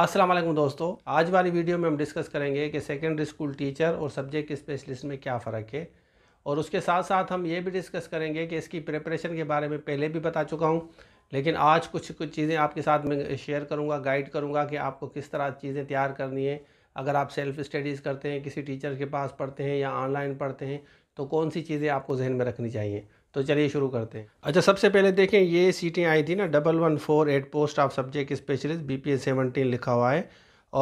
अस्सलाम वालेकुम दोस्तों आज वाली वीडियो में हम डिस्कस करेंगे कि सेकेंडरी स्कूल टीचर और सब्जेक्ट स्पेशलिस्ट में क्या फ़र्क है और उसके साथ साथ हम ये भी डिस्कस करेंगे कि इसकी प्रिपरेशन के बारे में पहले भी बता चुका हूँ लेकिन आज कुछ कुछ चीज़ें आपके साथ मैं शेयर करूँगा गाइड करूँगा कि आपको किस तरह चीज़ें तैयार करनी है अगर आप सेल्फ़ स्टडीज़ करते हैं किसी टीचर के पास पढ़ते हैं या ऑनलाइन पढ़ते हैं तो कौन सी चीज़ें आपको जहन में रखनी चाहिए तो चलिए शुरू करते हैं अच्छा सबसे पहले देखें ये सीटें आई थी ना double one four eight post of subject specialist B P S seventeen लिखा हुआ है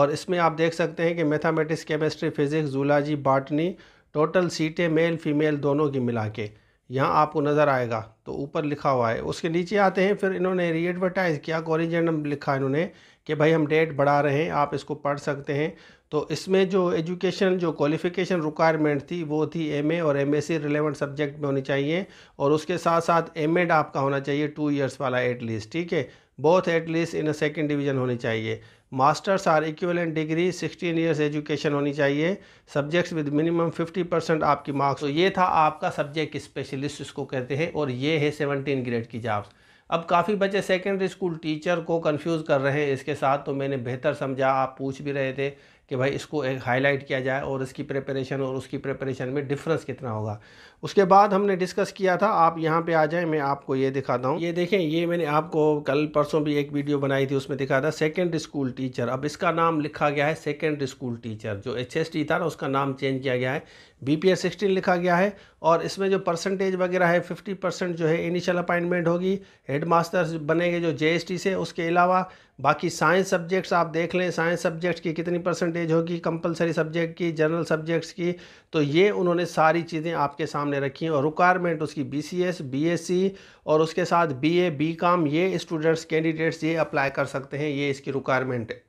और इसमें आप देख सकते हैं कि mathematics chemistry physics zoology botany total सीटें मेल फीमेल दोनों की मिला के यहाँ आपको नज़र आएगा तो ऊपर लिखा हुआ है उसके नीचे आते हैं फिर इन्होंने रीएडवर्टाइज़ किया कॉरिजेंडम लिखा इन्होंने कि भाई हम डेट बढ़ा रहे हैं आप इसको पढ़ सकते हैं तो इसमें जो एजुकेशन जो क्वालिफिकेशन रिक्वायरमेंट थी वो थी एमए और एमएससी रिलेवेंट सब्जेक्ट में होनी चाहिए और उसके साथ साथ एमएड आपका होना चाहिए टू इयर्स वाला एटलीस्ट ठीक है both at least in second division होनी चाहिए masters or equivalent degree 16 years education होनी चाहिए सब्जेक्ट्स विद मिनिमम 50 परसेंट आपकी मार्क्स तो ये था आपका सब्जेक्ट स्पेशलिस्ट इसको कहते हैं और ये है 17 ग्रेड की जॉब्स अब काफ़ी बच्चे सेकेंडरी स्कूल टीचर को कंफ्यूज कर रहे हैं इसके साथ तो मैंने बेहतर समझा आप पूछ भी रहे थे कि भाई इसको एक हाईलाइट किया जाए और इसकी प्रिपरेशन और उसकी प्रिपरेशन में डिफरेंस कितना होगा उसके बाद हमने डिस्कस किया था आप यहाँ पे आ जाएं मैं आपको ये दिखाता हूँ ये देखें ये मैंने आपको कल परसों भी एक वीडियो बनाई थी उसमें दिखा था सेकेंड स्कूल टीचर अब इसका नाम लिखा गया है सेकेंड स्कूल टीचर जो एच था ना उसका नाम चेंज किया गया है बी पी एस सिक्सटीन लिखा गया है और इसमें जो परसेंटेज वगैरह है फिफ्टी परसेंट जो है इनिशियल अपॉइंटमेंट होगी हेड मास्टर्स बनेंगे जो जे एस टी से उसके अलावा बाकी साइंस सब्जेक्ट्स आप देख लें साइंस सब्जेक्ट्स की कितनी परसेंटेज होगी कंपलसरी सब्जेक्ट की जनरल सब्जेक्ट्स की तो ये उन्होंने सारी चीज़ें आपके सामने रखी हैं और रिक्वायरमेंट उसकी B C S B S C और उसके साथ बी ए काम ये स्टूडेंट्स कैंडिडेट्स ये अप्लाई कर सकते हैं ये इसकी रिक्वायरमेंट है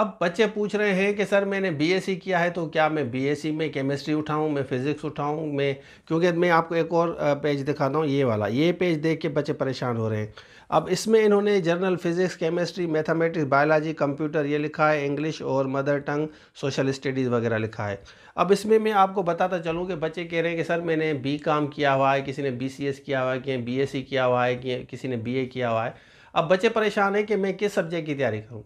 अब बच्चे पूछ रहे हैं कि सर मैंने बीएससी e किया है तो क्या मैं बीएससी e में केमिस्ट्री उठाऊं मैं फिज़िक्स उठाऊं मैं क्योंकि मैं आपको एक और पेज दिखाता हूं ये वाला ये पेज देख के बच्चे परेशान हो रहे हैं अब इसमें इन्होंने general physics chemistry mathematics biology computer ये लिखा है इंग्लिश और मदर टंग सोशल स्टडीज़ वगैरह लिखा है अब इसमें मैं आपको बताता चलूँ कि बच्चे कह रहे हैं कि सर मैंने बी काम किया हुआ है किसी ने बी किया हुआ है कि बी e किया हुआ है कि किसी ने बी किया हुआ है अब बच्चे परेशान हैं कि मैं किस सब्जेक्ट की तैयारी करूँ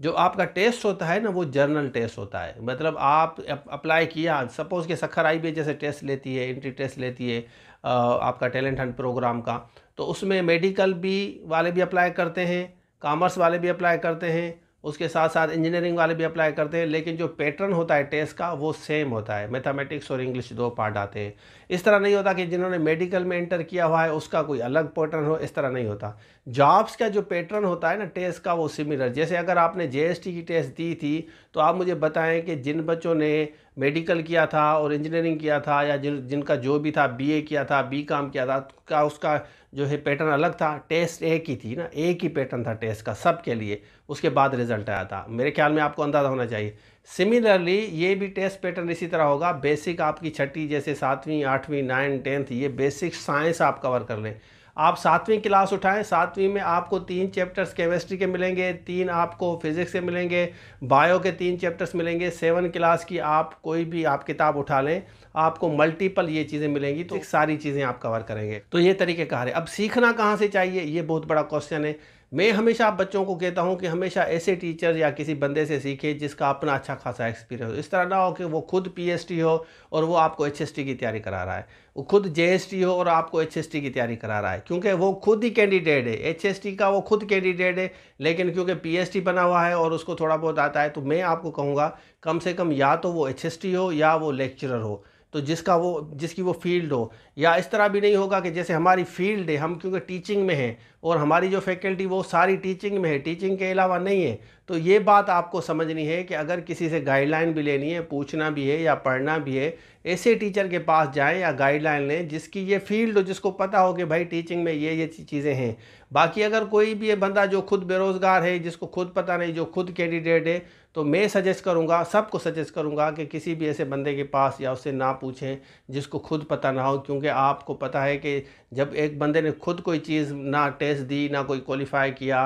जो आपका टेस्ट होता है ना वो जर्नल टेस्ट होता है मतलब आप अप्लाई किया सपोज़ कि सखर आई जैसे टेस्ट लेती है एंट्री टेस्ट लेती है आपका टैलेंट हंट प्रोग्राम का तो उसमें मेडिकल भी वाले भी अप्लाई करते हैं कामर्स वाले भी अप्लाई करते हैं उसके साथ साथ इंजीनियरिंग वाले भी अप्लाई करते हैं लेकिन जो पैटर्न होता है टेस्ट का वो सेम होता है मैथमेटिक्स और इंग्लिश दो पार्ट आते हैं इस तरह नहीं होता कि जिन्होंने मेडिकल में इंटर किया हुआ है उसका कोई अलग पैटर्न हो इस तरह नहीं होता जॉब्स का जो पैटर्न होता है ना टेस्ट का वो सिमिलर जैसे अगर आपने जे की टेस्ट दी थी तो आप मुझे बताएं कि जिन बच्चों ने मेडिकल किया था और इंजीनियरिंग किया था या जिन जिनका जो भी था बीए किया था बी काम किया था क्या उसका जो है पैटर्न अलग था टेस्ट एक ही थी ना एक ही पैटर्न था टेस्ट का सब के लिए उसके बाद रिजल्ट आया था मेरे ख्याल में आपको अंदाज़ा होना चाहिए सिमिलरली ये भी टेस्ट पैटर्न इसी तरह होगा बेसिक आपकी छठी जैसे सातवीं आठवीं नाइन्थ टेंथ ये बेसिक साइंस आप कवर कर लें आप सातवीं क्लास उठाएं सातवीं में आपको तीन चैप्टर्स केमिस्ट्री के मिलेंगे तीन आपको फिज़िक्स के मिलेंगे बायो के तीन चैप्टर्स मिलेंगे सेवन क्लास की आप कोई भी आप किताब उठा लें आपको मल्टीपल ये चीज़ें मिलेंगी तो, तो एक सारी चीज़ें आप कवर करेंगे तो ये तरीके कहा है अब सीखना कहाँ से चाहिए ये बहुत बड़ा क्वेश्चन है मैं हमेशा आप बच्चों को कहता हूँ कि हमेशा ऐसे टीचर या किसी बंदे से सीखे जिसका अपना अच्छा खासा एक्सपीरियंस हो इस तरह ना हो कि वो खुद पीएसटी हो और वो आपको एच की तैयारी करा रहा है वो खुद जे हो और आपको एच की तैयारी करा रहा है क्योंकि वो खुद ही कैंडिडेट है एच का वो खुद कैंडिडेट है लेकिन क्योंकि पी बना हुआ है और उसको थोड़ा बहुत आता है तो मैं आपको कहूँगा कम से कम या तो वो एच हो या वो लेक्चरर हो तो जिसका वो जिसकी वो फील्ड हो या इस तरह भी नहीं होगा कि जैसे हमारी फील्ड है हम क्योंकि टीचिंग में हैं और हमारी जो फैकल्टी वो सारी टीचिंग में है टीचिंग के अलावा नहीं है तो ये बात आपको समझनी है कि अगर किसी से गाइडलाइन भी लेनी है पूछना भी है या पढ़ना भी है ऐसे टीचर के पास जाएं या गाइडलाइन लें जिसकी ये फील्ड हो जिसको पता हो कि भाई टीचिंग में ये ये चीज़ें हैं बाकी अगर कोई भी बंदा जो खुद बेरोज़गार है जिसको खुद पता नहीं जो खुद कैंडिडेट है तो मैं सजेस्ट करूँगा सबको सजेस्ट करूँगा कि किसी भी ऐसे बंदे के पास या उससे ना पूछें जिसको खुद पता ना हो क्योंकि आपको पता है कि जब एक बंदे ने खुद कोई चीज़ ना टेस्ट एस दी ना कोई क्वालिफाई किया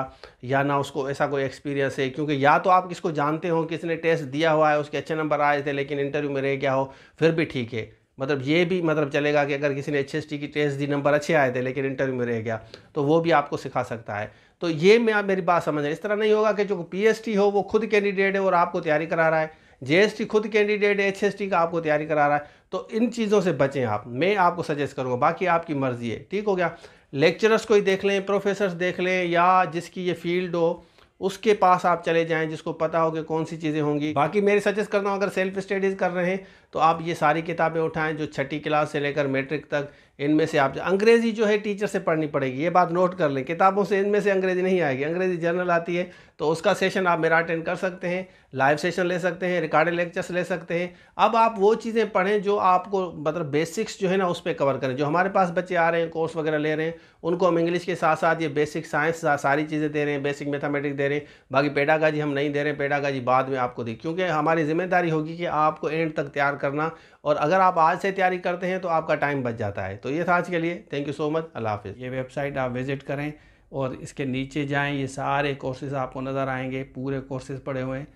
या ना उसको ऐसा कोई एक्सपीरियंस है क्योंकि या तो आप किसको जानते हो किसने टेस्ट दिया हुआ है उसके अच्छे नंबर आए थे लेकिन इंटरव्यू में रह गया हो फिर भी ठीक है मतलब ये भी मतलब चलेगा कि अगर किसी ने एच की टेस्ट दी नंबर अच्छे आए थे लेकिन इंटरव्यू में रह गया तो वो भी आपको सिखा सकता है तो ये मैं मेरी बात समझ रहे इस तरह नहीं होगा कि जो पी हो वो खुद कैंडिडेट है और आपको तैयारी करा रहा है जीएसटी खुद कैंडिडेट एचएसटी का आपको तैयारी करा रहा है तो इन चीज़ों से बचें आप मैं आपको सजेस्ट करूँगा बाकी आपकी मर्ज़ी है ठीक हो गया लेक्चरर्स को ही देख लें प्रोफेसर्स देख लें या जिसकी ये फील्ड हो उसके पास आप चले जाएं जिसको पता हो कि कौन सी चीज़ें होंगी बाकी मेरी सजेस्ट करता हूँ अगर सेल्फ स्टडीज़ कर रहे हैं तो आप ये सारी किताबें उठाएं जो छठी क्लास से लेकर मैट्रिक तक इनमें से आप अंग्रेज़ी जो है टीचर से पढ़नी पड़ेगी ये बात नोट कर लें किताबों से इनमें से अंग्रेज़ी नहीं आएगी अंग्रेज़ी जर्नल आती है तो उसका सेशन आप मेरा अटेंड कर सकते हैं लाइव सेशन ले सकते हैं रिकॉर्डेड लेक्चर्स ले सकते हैं अब आप वो चीज़ें पढ़ें जो आपको मतलब बेसिक्स जो है ना उस पर कवर करें जो हमारे पास बच्चे आ रहे हैं कोर्स वगैरह ले रहे हैं उनको हम इंग्लिश के साथ साथ ये बेसिक साइंस सारी चीज़ें दे रहे हैं बेसिक मैथमेटिक्स दे रहे हैं बाकी पेडागाजी हम नहीं दे रहे हैं पेडागाजी बाद में आपको दी क्योंकि हमारी जिम्मेदारी होगी कि आपको एंड तक तैयार करना और अगर आप आज से तैयारी करते हैं तो आपका टाइम बच जाता है तो तो ये था आज के लिए थैंक यू सो मच अल्लाह हाफिज़ ये वेबसाइट आप विज़िट करें और इसके नीचे जाएं ये सारे कोर्सेज आपको नज़र आएंगे पूरे कोर्सेज पड़े हुए हैं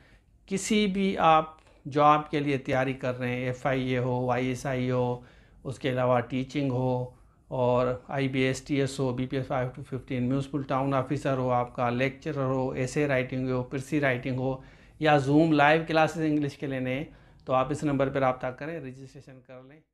किसी भी आप जॉब के लिए तैयारी कर रहे हैं एफ़ आई ए हो आई एस आई हो उसके अलावा टीचिंग हो और I B S T S हो B P S five to fifteen municipal town officer हो आपका लेक्चरर हो ऐसे राइटिंग हो पिरसी राइटिंग हो या जूम लाइव क्लासेस इंग्लिश के लेने तो आप इस नंबर पर रबता करें रजिस्ट्रेशन कर लें